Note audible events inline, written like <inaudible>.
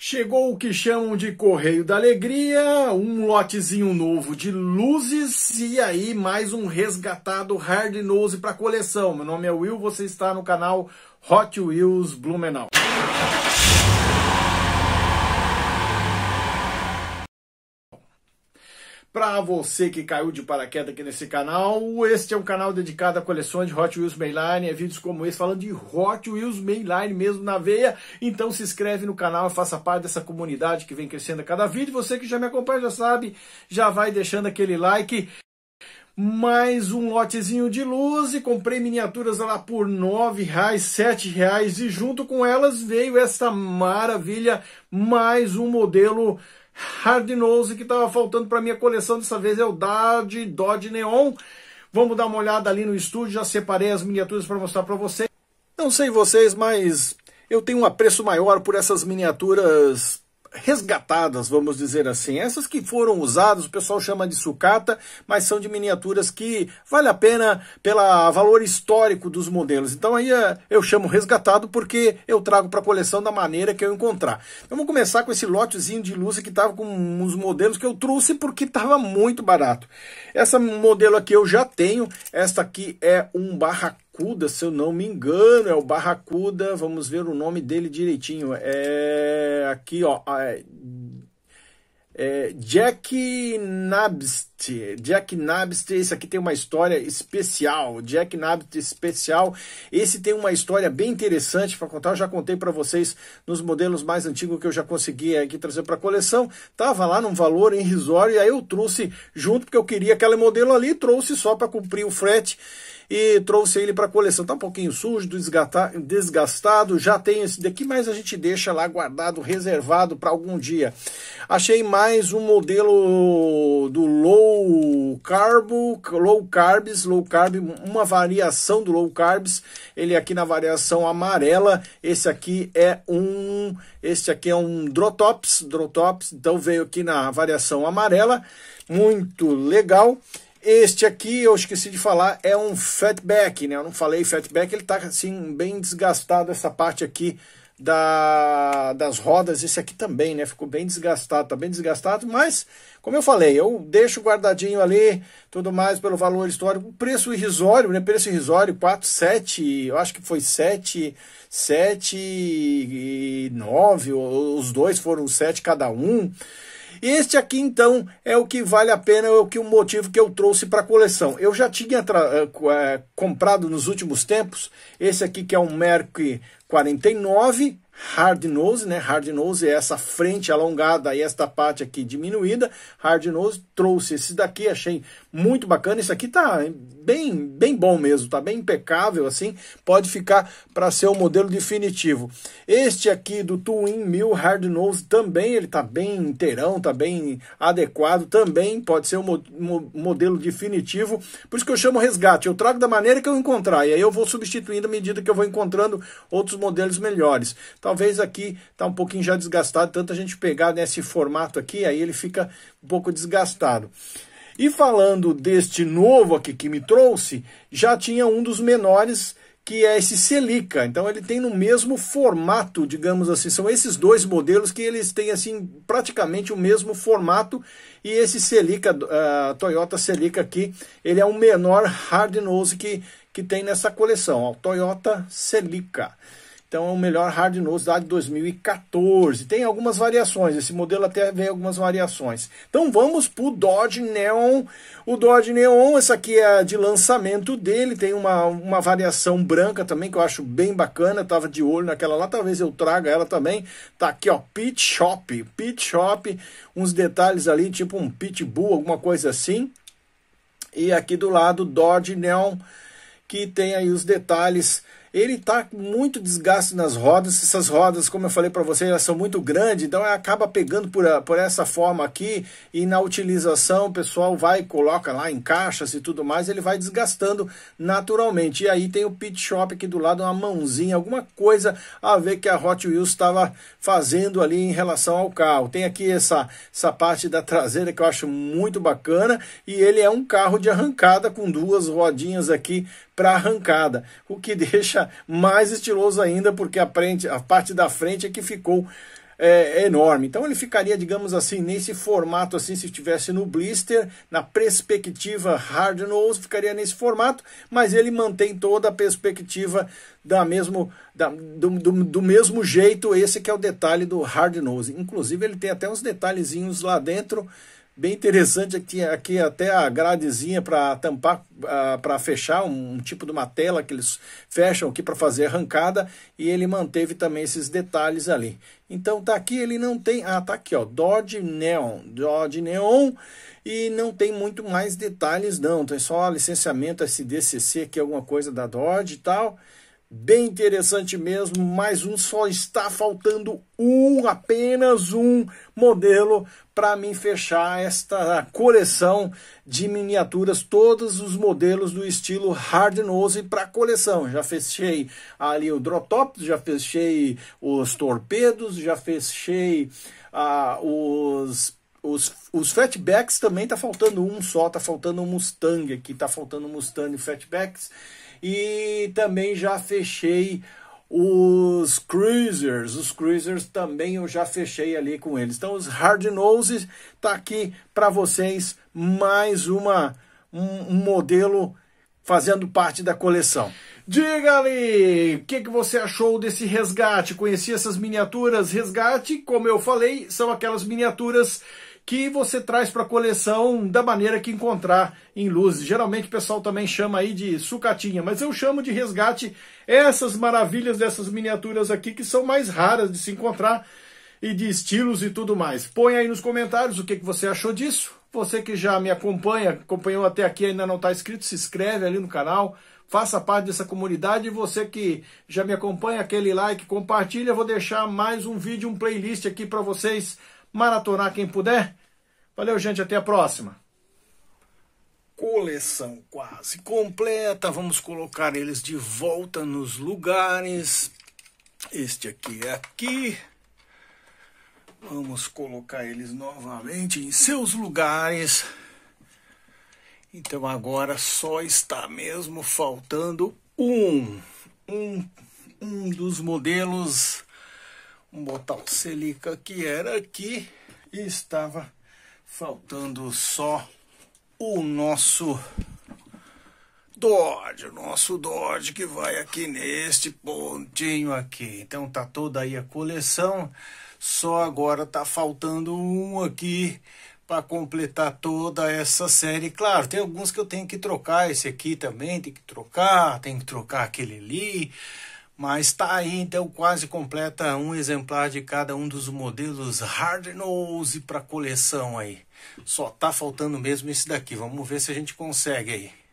Chegou o que chamam de Correio da Alegria, um lotezinho novo de luzes e aí mais um resgatado Hard Nose para coleção. Meu nome é Will, você está no canal Hot Wheels Blumenau. Para você que caiu de paraquedas aqui nesse canal, este é um canal dedicado a coleções de Hot Wheels Mainline, é vídeos como esse falando de Hot Wheels Mainline mesmo na veia. Então se inscreve no canal, faça parte dessa comunidade que vem crescendo a cada vídeo. Você que já me acompanha já sabe, já vai deixando aquele like mais um lotezinho de luz e comprei miniaturas lá por R$ 9,00, R$ 7,00 e junto com elas veio esta maravilha, mais um modelo Hard Nose que estava faltando para minha coleção. Dessa vez é o Dodge, Dodge Neon. Vamos dar uma olhada ali no estúdio. Já separei as miniaturas para mostrar para vocês. Não sei vocês, mas eu tenho um apreço maior por essas miniaturas resgatadas, vamos dizer assim. Essas que foram usadas, o pessoal chama de sucata, mas são de miniaturas que vale a pena pelo valor histórico dos modelos. Então aí eh, eu chamo resgatado porque eu trago para a coleção da maneira que eu encontrar. Então, vamos começar com esse lotezinho de luz que estava com os modelos que eu trouxe porque estava muito barato. Essa modelo aqui eu já tenho, esta aqui é um barracão Barracuda, se eu não me engano, é o Barracuda, vamos ver o nome dele direitinho. É aqui, ó, é, é Jack Nabst, Jack Nabster, esse aqui tem uma história especial. Jack Nabster especial. Esse tem uma história bem interessante para contar. Eu já contei para vocês nos modelos mais antigos que eu já consegui aqui trazer para a coleção. Tava lá num valor irrisório e aí eu trouxe junto porque eu queria aquele modelo ali, trouxe só para cumprir o frete e trouxe ele para a coleção. Tá um pouquinho sujo, desgastado, já tem esse daqui, mas a gente deixa lá guardado, reservado para algum dia. Achei mais um modelo do Low low carbo, low carbs, low carb, uma variação do low carbs. Ele aqui na variação amarela, esse aqui é um, esse aqui é um drotops, drotops. Então veio aqui na variação amarela, muito legal. Este aqui, eu esqueci de falar, é um fatback, né? Eu não falei fatback, ele tá assim bem desgastado essa parte aqui da, das rodas, esse aqui também, né? Ficou bem desgastado, tá bem desgastado, mas, como eu falei, eu deixo guardadinho ali, tudo mais pelo valor histórico, preço irrisório, né? Preço irrisório, 4, 7, eu acho que foi 7, 7 e 9, os dois foram 7 cada um. Este aqui, então, é o que vale a pena, é o que o motivo que eu trouxe para a coleção. Eu já tinha é, comprado nos últimos tempos esse aqui, que é um Merck 49, hard nose, né? Hard nose é essa frente alongada e esta parte aqui diminuída. Hard nose trouxe esse daqui, achei muito bacana. Isso aqui tá bem, bem bom mesmo, tá bem impecável assim. Pode ficar para ser o modelo definitivo. Este aqui do Twin 1000 Hard Nose também, ele tá bem inteirão, tá bem adequado, também pode ser o mo mo modelo definitivo. Por isso que eu chamo resgate. Eu trago da maneira que eu encontrar e aí eu vou substituindo à medida que eu vou encontrando outros modelos melhores. Tá Talvez aqui está um pouquinho já desgastado, tanto a gente pegar nesse né, formato aqui, aí ele fica um pouco desgastado. E falando deste novo aqui que me trouxe, já tinha um dos menores que é esse Celica. Então ele tem no mesmo formato, digamos assim. São esses dois modelos que eles têm assim praticamente o mesmo formato. E esse Celica, uh, Toyota Celica aqui, ele é o menor hard nose que, que tem nessa coleção. Ó, Toyota Celica. Então é o melhor hard nose lá de 2014. Tem algumas variações, esse modelo até vem algumas variações. Então vamos pro Dodge Neon. O Dodge Neon, essa aqui é de lançamento dele, tem uma, uma variação branca também que eu acho bem bacana, eu tava de olho naquela lá, talvez eu traga ela também. Tá aqui, ó, Pit Shop, Pit Shop, uns detalhes ali, tipo um Pitbull, alguma coisa assim. E aqui do lado, Dodge Neon, que tem aí os detalhes ele está com muito desgaste nas rodas. Essas rodas, como eu falei para você, elas são muito grandes, então acaba pegando por, a, por essa forma aqui e na utilização o pessoal vai, coloca lá em caixas e tudo mais, ele vai desgastando naturalmente. E aí tem o pit shop aqui do lado, uma mãozinha, alguma coisa a ver que a Hot Wheels estava fazendo ali em relação ao carro. Tem aqui essa, essa parte da traseira que eu acho muito bacana e ele é um carro de arrancada com duas rodinhas aqui para arrancada, o que <laughs> deixa mais estiloso ainda, porque a, frente, a parte da frente é que ficou é, enorme. Então ele ficaria, digamos assim, nesse formato assim, se estivesse no blister, na perspectiva hard nose, ficaria nesse formato, mas ele mantém toda a perspectiva da mesmo, da, do, do, do, mesmo jeito, esse que é o detalhe do hard nose. Inclusive ele tem até uns detalhezinhos lá dentro Bem interessante aqui, é aqui até a gradezinha para tampar, para fechar, um, um, tipo de uma tela que eles fecham aqui para fazer arrancada, e ele manteve também esses detalhes ali. Então tá aqui, ele não tem, ah, tá aqui ó, Dodge Neon, Dodge Neon, e não tem muito mais detalhes não, tem só licenciamento SDCC aqui, é alguma coisa da Dodge e tal, Bem interessante mesmo, mais um só está faltando um, apenas um modelo para mim fechar esta coleção de miniaturas, todos os modelos do estilo Hard Nose para coleção. Já fechei ali o top, já fechei os torpedos, já fechei ah, os os, os fatbacks também tá faltando um só, tá faltando um Mustang aqui, tá faltando um Mustang fatbacks. E também já fechei os Cruisers, os Cruisers também eu já fechei ali com eles. Então os Hard Noses tá aqui para vocês mais uma um, um, modelo fazendo parte da coleção. diga ali o que, que você achou desse resgate? Conheci essas miniaturas? Resgate, como eu falei, são aquelas miniaturas que você traz para a coleção da maneira que encontrar em luzes. Geralmente o pessoal também chama aí de sucatinha, mas eu chamo de resgate essas maravilhas dessas miniaturas aqui que são mais raras de se encontrar e de estilos e tudo mais. Põe aí nos comentários o que, que você achou disso. Você que já me acompanha, acompanhou até aqui ainda não está inscrito, se inscreve ali no canal, faça parte dessa comunidade. você que já me acompanha, aquele like, compartilha. vou deixar mais um vídeo, um playlist aqui para vocês maratonar quem puder. Valeu, gente. Até a próxima. Coleção quase completa. Vamos colocar eles de volta nos lugares. Este aqui é aqui. Vamos colocar eles novamente em seus lugares. Então agora só está mesmo faltando um. Um, um dos modelos. Vamos botar o Celica que era aqui e estava Faltando só o nosso Dodge, o nosso Dodge que vai aqui neste pontinho aqui. Então tá toda aí a coleção, só agora tá faltando um aqui para completar toda essa série. Claro, tem alguns que eu tenho que trocar, esse aqui também tem que trocar, tem que trocar aquele ali. Mas está aí, então, quase completa um exemplar de cada um dos modelos Hard Nose para coleção aí. Só tá faltando mesmo esse daqui. Vamos ver se a gente consegue aí.